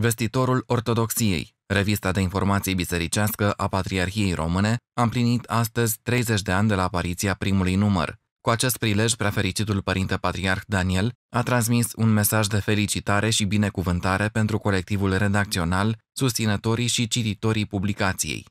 Vestitorul Ortodoxiei, revista de informații bisericească a Patriarhiei Române, a împlinit astăzi 30 de ani de la apariția primului număr. Cu acest prilej, prefericitul Părinte Patriarh Daniel a transmis un mesaj de felicitare și binecuvântare pentru colectivul redacțional, susținătorii și cititorii publicației.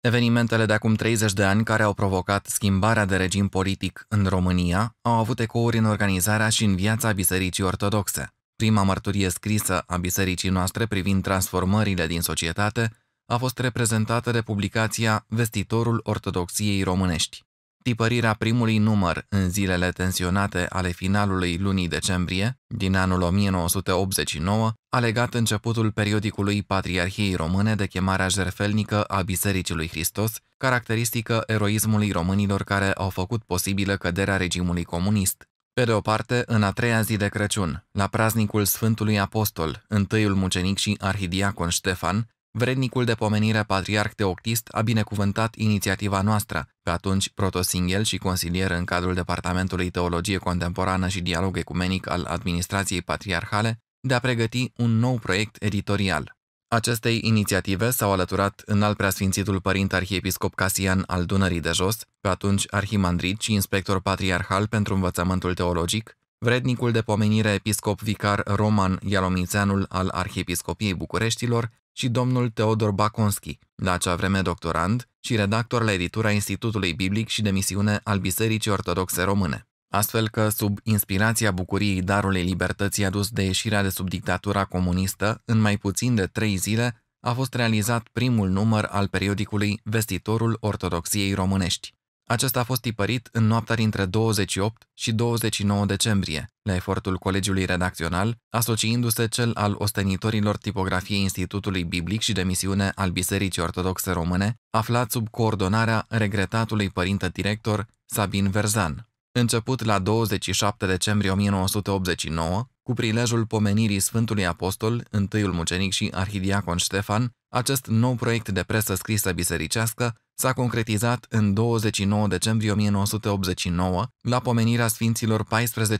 Evenimentele de acum 30 de ani care au provocat schimbarea de regim politic în România au avut ecouri în organizarea și în viața Bisericii Ortodoxe. Prima mărturie scrisă a bisericii noastre privind transformările din societate a fost reprezentată de publicația Vestitorul Ortodoxiei Românești. Tipărirea primului număr în zilele tensionate ale finalului lunii decembrie din anul 1989 a legat începutul periodicului Patriarhiei Române de chemarea jerfelnică a Bisericii lui Hristos, caracteristică eroismului românilor care au făcut posibilă căderea regimului comunist, pe de o parte, în a treia zi de Crăciun, la praznicul Sfântului Apostol, întâiul mucenic și arhidiacon Ștefan, vrednicul de pomenire patriarh teoctist a binecuvântat inițiativa noastră, pe atunci protosinghel și consilier în cadrul Departamentului Teologie Contemporană și Dialog Ecumenic al Administrației Patriarhale, de a pregăti un nou proiect editorial, Acestei inițiative s-au alăturat în al preasfințitul părinte arhiepiscop Casian al Dunării de Jos, pe atunci arhimandrit și inspector patriarhal pentru învățământul teologic, vrednicul de pomenire episcop vicar Roman Ialomințeanul al Arhiepiscopiei Bucureștilor și domnul Teodor Baconski, la acea vreme doctorand și redactor la editura Institutului Biblic și de misiune al Bisericii Ortodoxe Române astfel că, sub inspirația bucuriei darului libertății adus de ieșirea de sub dictatura comunistă, în mai puțin de trei zile a fost realizat primul număr al periodicului Vestitorul Ortodoxiei Românești. Acesta a fost tipărit în noaptea dintre 28 și 29 decembrie, la efortul colegiului redacțional, asociindu-se cel al ostenitorilor tipografiei Institutului Biblic și de misiune al Bisericii Ortodoxe Române, aflat sub coordonarea regretatului părinte director Sabin Verzan. Început la 27 decembrie 1989, cu prilejul pomenirii Sfântului Apostol, întâiul mucenic și arhidiacon Ștefan, acest nou proiect de presă scrisă bisericească s-a concretizat în 29 decembrie 1989 la pomenirea sfinților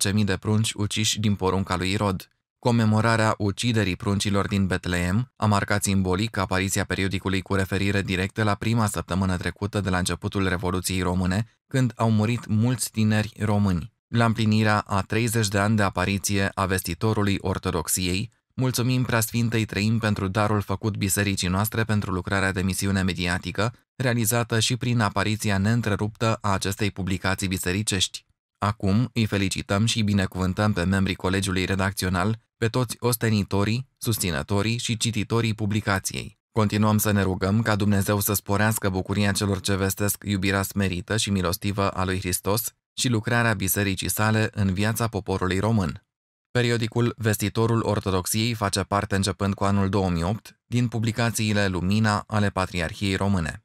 14.000 de prunci uciși din porunca lui Irod. Comemorarea uciderii pruncilor din Betleem a marcat simbolic apariția periodicului cu referire directă la prima săptămână trecută de la începutul Revoluției Române, când au murit mulți tineri români. La împlinirea a 30 de ani de apariție a vestitorului Ortodoxiei, mulțumim preasfintei trăim pentru darul făcut bisericii noastre pentru lucrarea de misiune mediatică, realizată și prin apariția neîntreruptă a acestei publicații bisericești. Acum îi felicităm și binecuvântăm pe membrii colegiului redacțional, pe toți ostenitorii, susținătorii și cititorii publicației. Continuăm să ne rugăm ca Dumnezeu să sporească bucuria celor ce vestesc iubirea smerită și milostivă a lui Hristos și lucrarea bisericii sale în viața poporului român. Periodicul Vestitorul Ortodoxiei face parte începând cu anul 2008 din publicațiile Lumina ale Patriarhiei Române.